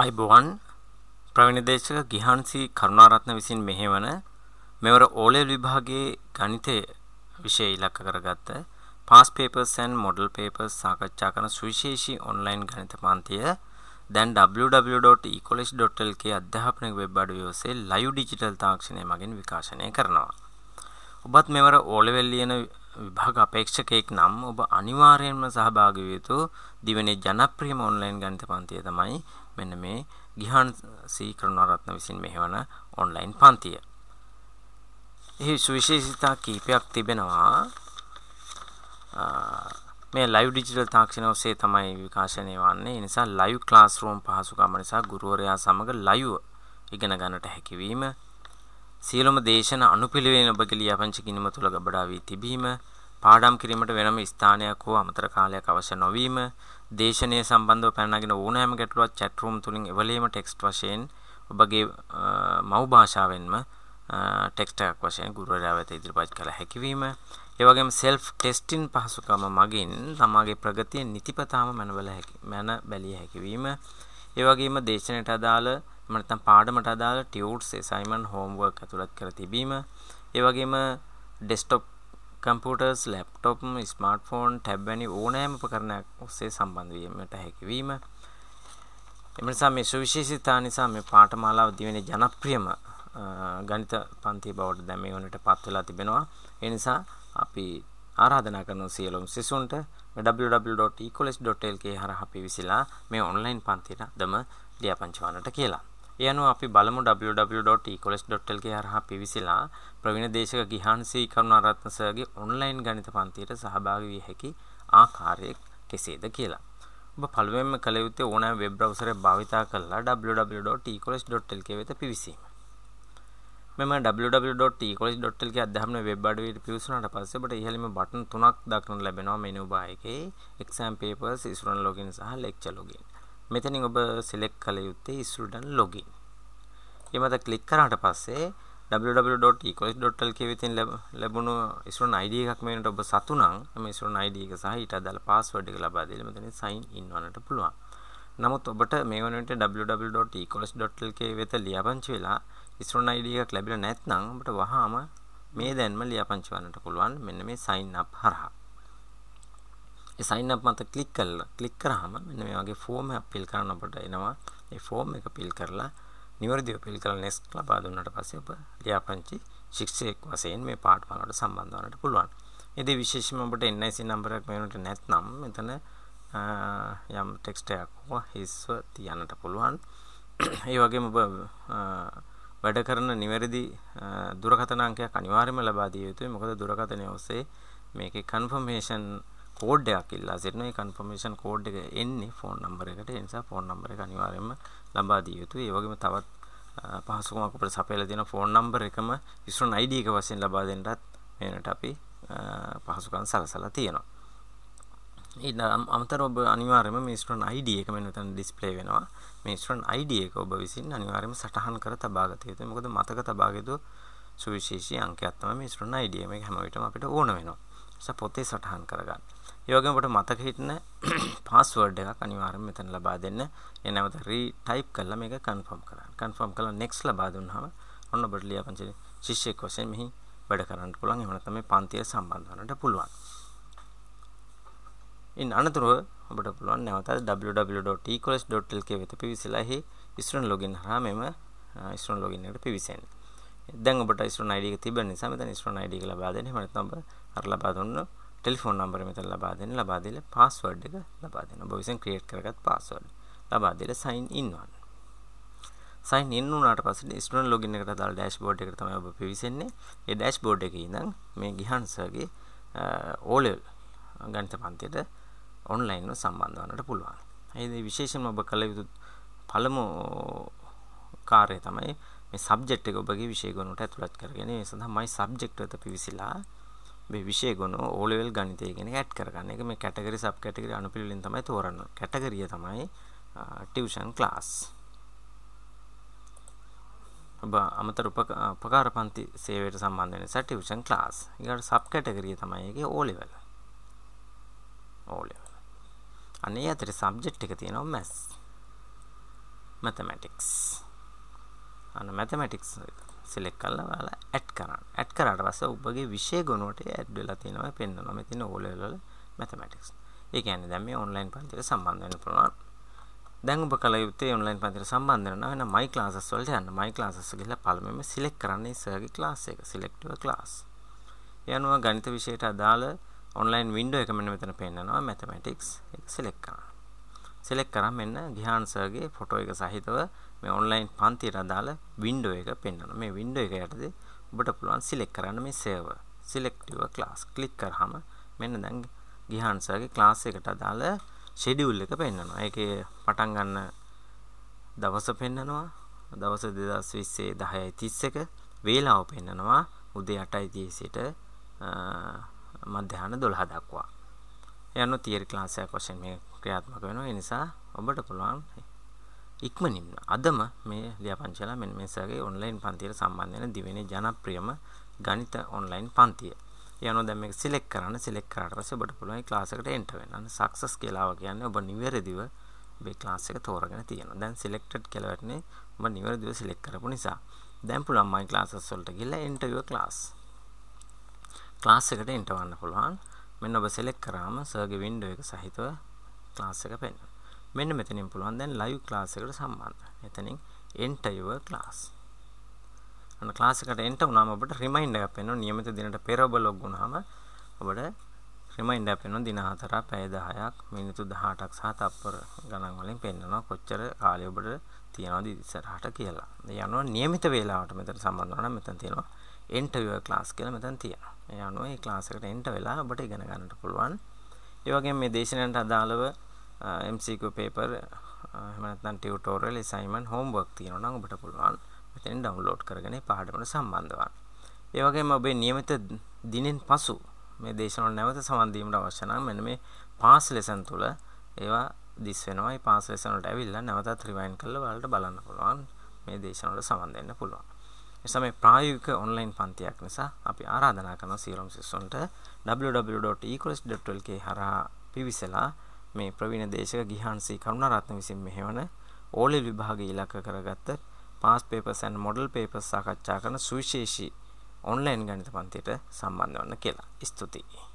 අයිබෝවන් ප්‍රවීණ දේශක ගිහාන්සි කරුණාරත්න විසින් මෙහෙවන මෙවර ඕලෙල් විභාගයේ ගණිතය විෂය ඉලක්ක කරගත්ත past papers and model papers සාකච්ඡා කරන සුවිශේෂී ඔන්ලයින් ගණිත පන්තිය දැන් www.ecollege.lk අධ්‍යාපනික වෙබ් අඩවිය ඔස්සේ ලයිව් ඩිජිටල් තාක්ෂණය මගින් විකාශනය කරනවා. ඔබත් මෙවර ඕලෙවල් ලියන විභාග අපේක්ෂකයෙක් නම් ඔබ අනිවාර්යයෙන්ම සහභාගී විය යුතු දිවෙනේ ජනප්‍රියම ඔන්ලයින් ගණිත පන්තිය තමයි මෙන්න මේ ගිහාන් සී කරුණාරත්න විසින් මෙහෙවන ඔන්ලයින් පන්තිය. එහි සුවිශේෂතා කීපයක් තිබෙනවා. මේ ලයිව් ඩිජිටල් තාක්ෂණ ඔස්සේ තමයි විකාශනය වන්නේ. ඒ නිසා ලයිව් ක්ලාස් රූම් පහසුකම නිසා ගුරුවරයා සමග ලයිව් ඉගෙන ගන්නට හැකියවීම සියලුම දේශන අනුපිළිවෙලින් ඔබගේ ලියාපදිංචි ගිණුම තුල ගබඩා වී තිබීම, පාඩම් කිරීමට වෙනම ස්ථානයක් හෝ අමතර කාලයක් අවශ්‍ය නොවීම, දේශනය සම්බන්ධව පැනනගෙන ඕනෑම ගැටලුවක් chat room තුලින් එවලීම ටෙක්ස්ට් වශයෙන් ඔබගේ මව් භාෂාවෙන්ම ටෙක්ස්ට් එකක් වශයෙන් ගුරුවරයා වෙත ඉදිරිපත් කළ හැකිවීම, ඒ වගේම self testing පහසුකම මගින් තමාගේ ප්‍රගතිය නිතිපතාම මැනවල හැකි මැන බැලිය හැකිවීම, ඒ වගේම දේශනයට අදාළ එහෙම නැත්නම් පාඩමට අදාළ ටියුට්ස් assignment homework ඇතුළත් කර තිබීම ඒ වගේම desktop computers laptop smartphone tab වැනි ඕනෑම උපකරණයක් ඔස්සේ සම්බන්ධ වීමට හැකි වීම එම නිසා මේ සුවිශේෂීතාව නිසා මේ පාඨමාලාව දිවෙන ජනප්‍රියම ගණිත පන්ති බවට දැන් මේ වනට පත් වෙලා තිබෙනවා ඒ නිසා අපි ආරාධනා කරන සියලුම සිසුන්ට www.ecollege.lk හරහා අපි විසිලා මේ ඔන්ලයින් පන්තියට දම ලියාපංචවන්නට කියලා ඒ අනුව අපි බලමු www.ecollege.lk හරහා පිවිසලා ප්‍රවීණ දේශක ගිහාන් සී කරුණාරත්න සර්ගේ ඔන්ලයින් ගණිත පන්තියට සහභාගී විය හැකි ආකාරය කෙසේද කියලා. ඔබ පළමුවෙන්ම කළ යුත්තේ ඕනෑම වෙබ් බ්‍රවුසරයක් භාවිතා කරලා www.ecollege.lk වෙත පිවිසීම. මෙම www.ecollege.lk අධ්‍යාපන වෙබ් අඩවියට පිවිසුණාට පස්සේ ඔබට ඉහළින්ම බටන් තුනක් දක්නට ලැබෙනවා මෙනු බාර් එකේ exam papers, student login සහ lecture login. මෙතනින් ඔබ සිලෙක්ට් කළ යුත්තේ student login. ඒ මත ක්ලික් කරාට පස්සේ www.ecolis.lk වෙතින් ලැබුණු ඉස්රන් ID එකක් මේ වෙනට ඔබ සතු නම් මේ ඉස්රන් ID එක සහ ඊට අදාළ පාස්වර්ඩ් එක ලබා දීලා මෙතනින් sign in වන්නට පුළුවන්. නමුත් ඔබට මේ වනවිට www.ecolis.lk වෙත ලියාපංචි වෙලා ඉස්රන් ID එකක් ලැබිලා නැත්නම් ඔබට වහාම මේ දැන්ම ලියාපංචි වන්නට පුළුවන් මෙන්න මේ sign up හරහා. සයින් අප් මත ක්ලික් කළා ක්ලික් කරාම මෙන්න මේ වගේ ෆෝම් එකක් ෆිල් කරන්න අපට එනවා ඒ ෆෝම් එක ෆිල් කරලා නිවැරදිව පිළිතුරු නෙස් ලබා දුන්නාට පස්සේ ඔබ ලියාපදිංචි ශික්ෂයෙක් වශයෙන් මේ පාඩම වලට සම්බන්ධ වන්නට පුළුවන්. ඒදී විශේෂයෙන්ම ඔබට NIC නම්බර් එකක් මෙන්නට නැත්නම් මෙතන යම් ටෙක්ස්ට් එකක් හිස්ව තියන්නට පුළුවන්. ඒ වගේම ඔබ වැඩ කරන නිවැරදි දුරකථන අංකයක් අනිවාර්යයෙන්ම ලබා දිය යුතුයි. මොකද දුරකථනය ඔස්සේ මේකේ කන්ෆර්මේෂන් කෝඩ් එකක් ඉල්ලා සිටින මේ කන්ෆර්මේෂන් කෝඩ් එක එන්නේ ෆෝන් නම්බර එකට ඒ නිසා ෆෝන් නම්බර එක අනිවාර්යයෙන්ම ලබා දිය යුතුයි ඒ වගේම තවත් පහසුකමක් අපිට සපයලා දෙන ෆෝන් නම්බර එකම ඉස්රන් ID එක වශයෙන් ලබා දෙන්නත් මේ වෙනට අපි පහසුකම් සලසලා තියෙනවා ඊට අමතරව ඔබ අනිවාර්යයෙන්ම මේ ඉස්රන් ID එක මෙන්න මෙතන ඩිස්ප්ලේ වෙනවා මේ ඉස්රන් ID එක ඔබ විසින් අනිවාර්යයෙන්ම සටහන් කර තබා ගත යුතුයි මොකද මතක තබා ගියදෝ සුවිශේෂී අංකයක් තමයි මේ ඉස්රන් ID එක හැම විටම අපිට ඕන වෙනවා නිසා පොතේ සටහන් කරගන්න ඒ වගේම ඔබට මතක හිටින පාස්වර්ඩ් එකක් අනිවාර්යයෙන් මෙතන ලබා දෙන්න. ඒ නැවත රීටයිප් කරලා මේක කන්ෆර්ම් කරන්න. කන්ෆර්ම් කරලා next ලබා දුන්නාම ඔන්න ඔබට ලියාපදින ශිෂ්‍යෙක් වශයෙන් මෙහි වැඩ කරන්න පුළුවන්. එහෙම නැත්නම් මේ පන්තිය සම්බන්ධ වෙන්නට පුළුවන්. ඉන් අනතුරුව ඔබට පුළුවන් නැවතත් www.ecollege.lk වෙත පිවිසලා එහි ඉස්රන් ලොගින් හරහා මෙම ඉස්රන් ලොගින් එකට පිවිසෙන්න. දැන් ඔබට ඉස්රන් ID එක තිබෙන නිසා මෙතන ඉස්රන් ID එක ලබා දෙන්න. එහෙම නැත්නම් ඔබ අර ලබා දුන්නොත් ටෙලිෆෝන් නම්බර මෙතන ලබා දෙන්න ලබා දීලා පාස්වර්ඩ් එක ලබා දෙන්න. ඔබ විසින් ක්‍රියේට් කරගත් පාස්වර්ඩ්. ලබා දීලා sign in වන්න. sign in වුණාට පස්සේ ස්ටුඩන්ට් login එකට අදාළ dashboard එකට තමයි ඔබ පිවිසෙන්නේ. ඒ dashboard එකේ ඉඳන් මේ ගිහන් සර්ගේ O level ගණිත පන්තියට ඔන්ලයින්ව සම්බන්ධ වන්නට පුළුවන්. ඒ විශේෂයෙන්ම ඔබ කළ යුතු පළමු කාර්යය තමයි මේ සබ්ජෙක්ට් එක ඔබගේ විෂය ගණනට ඇතුළත් කරගෙන ඒ සඳහා my subject වෙත පිවිසිලා මේ විෂය ගුණ ඕ ලෙවල් ගණිතය කියන එක ඇඩ් කරගන්න එක මේ කැටගරි සබ් කැටගරි අනුපිළිවෙලින් තමයි තෝරන්නේ කැටගරිය තමයි ටියුෂන් ක්ලාස් ඔබ අමතර උපකාර පන්ති සේවයට සම්බන්ධ වෙන නිසා ටියුෂන් ක්ලාස් ඊගාට සබ් කැටගරිය තමයි ඒකේ ඕ ලෙවල් ඕ ලෙවල් අනේ අතර සබ්ජෙක්ට් එක තියෙනවා මැත්ස් mathematics අන්න mathematics එක සිලෙක් කරලා ඔයාලා ඇඩ් කරන්න. ඇඩ් කරාට පස්සේ ඔබගේ විෂය ගුණුවට ඇඩ් වෙලා තියෙනවා පෙන්වනවා. මෙතන ඕ ලෙවල් වල mathematics. ඒ කියන්නේ දැන් මේ ඔන්ලයින් පන්තියට සම්බන්ධ වෙන්න පුළුවන්. දැන් ඔබ කල යුත්තේ ඔන්ලයින් පන්තියට සම්බන්ධ වෙනවා. එහෙනම් my classes වලට යන්න. my classes ගිහලා පළමුවෙන්ම සිලෙක්ට් කරන්නේ සර්ගේ class එක. select your class. යනවා ගණිත විෂයට අදාළ ඔන්ලයින් වින්ඩෝ එක මෙන්න මෙතන පෙන්නනවා mathematics. ඒක select කරන්න. select කරාම මෙන්න ගිහාන් සර්ගේ ෆොටෝ එක සහිතව මේ ඔන්ලයින් පන්තියට අදාළ වින්ඩෝ එක පෙන්වනවා. මේ වින්ඩෝ එක යටතේ ඔබට පුළුවන් සිලෙක්ට් කරන්න මේ server. select your class click කරාම මෙන්න දැන් ගිහාන් සර්ගේ class එකට අදාළ schedule එක පෙන්වනවා. ඒකේ පටන් ගන්න දවස පෙන්වනවා. දවස 2020 10:31 වේලාව පෙන්වනවා. උදේ 8:30 සිට මධ්‍යහන 12 දක්වා. යන theory class එකක් වශයෙන් මේ ක්‍රියාත්මක වෙනවා. ඒ නිසා ඔබට පුළුවන් ඉක්මනින්ම අදම මේ ලියාපංචලා මෙන්න මේසගේ ඔන්ලයින් පන්තියට සම්බන්ධ වෙන දිවෙන ජනප්‍රියම ගණිත ඔන්ලයින් පන්තිය. යනවා දැන් මේක සිලෙක්ට් කරන්න සිලෙක්ට් කරාට පස්සේ ඔබට පුළුවන් ක්ලාස් එකට එන්ටර් වෙන්න. අන්න සක්සස් කියලාව කියන්නේ ඔබ නිවැරදිව ඔබේ ක්ලාස් එක තෝරගෙන තියෙනවා. දැන් සිලෙක්ටඩ් කියලා වටනේ ඔබ නිවැරදිව සිලෙක්ට් කරපු නිසා. දැන් පුළුවන් මයි ක්ලාසස් වලට ගිහලා ඉන්ටර්වියු ක්ලාස්. ක්ලාස් එකට එන්ටර් වන්න පුළුවන්. මෙන්න ඔබ සිලෙක්ට් කරාම සර්ගේ වින්ඩෝ එක සහිතව ක්ලාස් එක පෙන්වනවා. මෙන්න මෙතනින් පුළුවන් දැන් live class එකට සම්බන්ධ මෙතනින් enter your class අන්න class එකට enter වුණාම ඔබට reminder එකක් එනවා નિયમિત දිනට පෙර ඔබ log වුණාම ඔබට reminder එකක් එනවා දින 4 පැය 10ක් මිනිත්තු 18ක් සහ තත්පර ගණන් වලින් පෙන්නනවා කොච්චර කාලය ඔබට තියනවාද ඉස්සරහට කියලා. ඒ අනුව નિયમિત වේලාවට මෙතන සම්බන්ධ වෙනවා නම් මෙතන තියෙනවා enter your class කියලා මෙතන තියෙනවා. ඒ අනුව මේ class එකට enter වෙලා ඔබට ඉගෙන ගන්නට පුළුවන්. ඒ වගේම මේ දේශනාවට අදාළව MCQ paper එහෙම නැත්නම් tutorial assignment homework තියෙනවා නම් ඔබට පුළුවන් මෙතෙන් download කරගෙන පාඩමට සම්බන්ධ වන්න. ඒ වගේම ඔබේ નિયમિત දිනෙන් පසු මේ දේශනාව නැවත සමන් දීමට අවශ්‍ය නම් මෙන්න මේ පාස් lesson තුල ඒවා දිස් වෙනවා. මේ පාස් lesson වලට ඇවිල්ලා නැවතත් rewind කරලා ඔයාලට බලන්න පුළුවන්. මේ දේශනාවට සමන් දෙන්න පුළුවන්. එසම මේ ප්‍රායෝගික ඔන්ලයින් පන්තියක් නිසා අපි ආරාධනා කරන සියලුම සිසුන්ට www.ecollege.lk හරහා පිවිසලා මේ ප්‍රවීණ දේශක ගිහාන්සි කරුණාරත්න විසින් මෙහෙවන ඕලෙ විභාගය ඉලක්ක කරගත්ත past papers and model papers සාකච්ඡා කරන සුවිශේෂී ඔන්ලයින් ගණිත පන්තියට සම්බන්ධ වන්න කියලා. ස්තුතියි.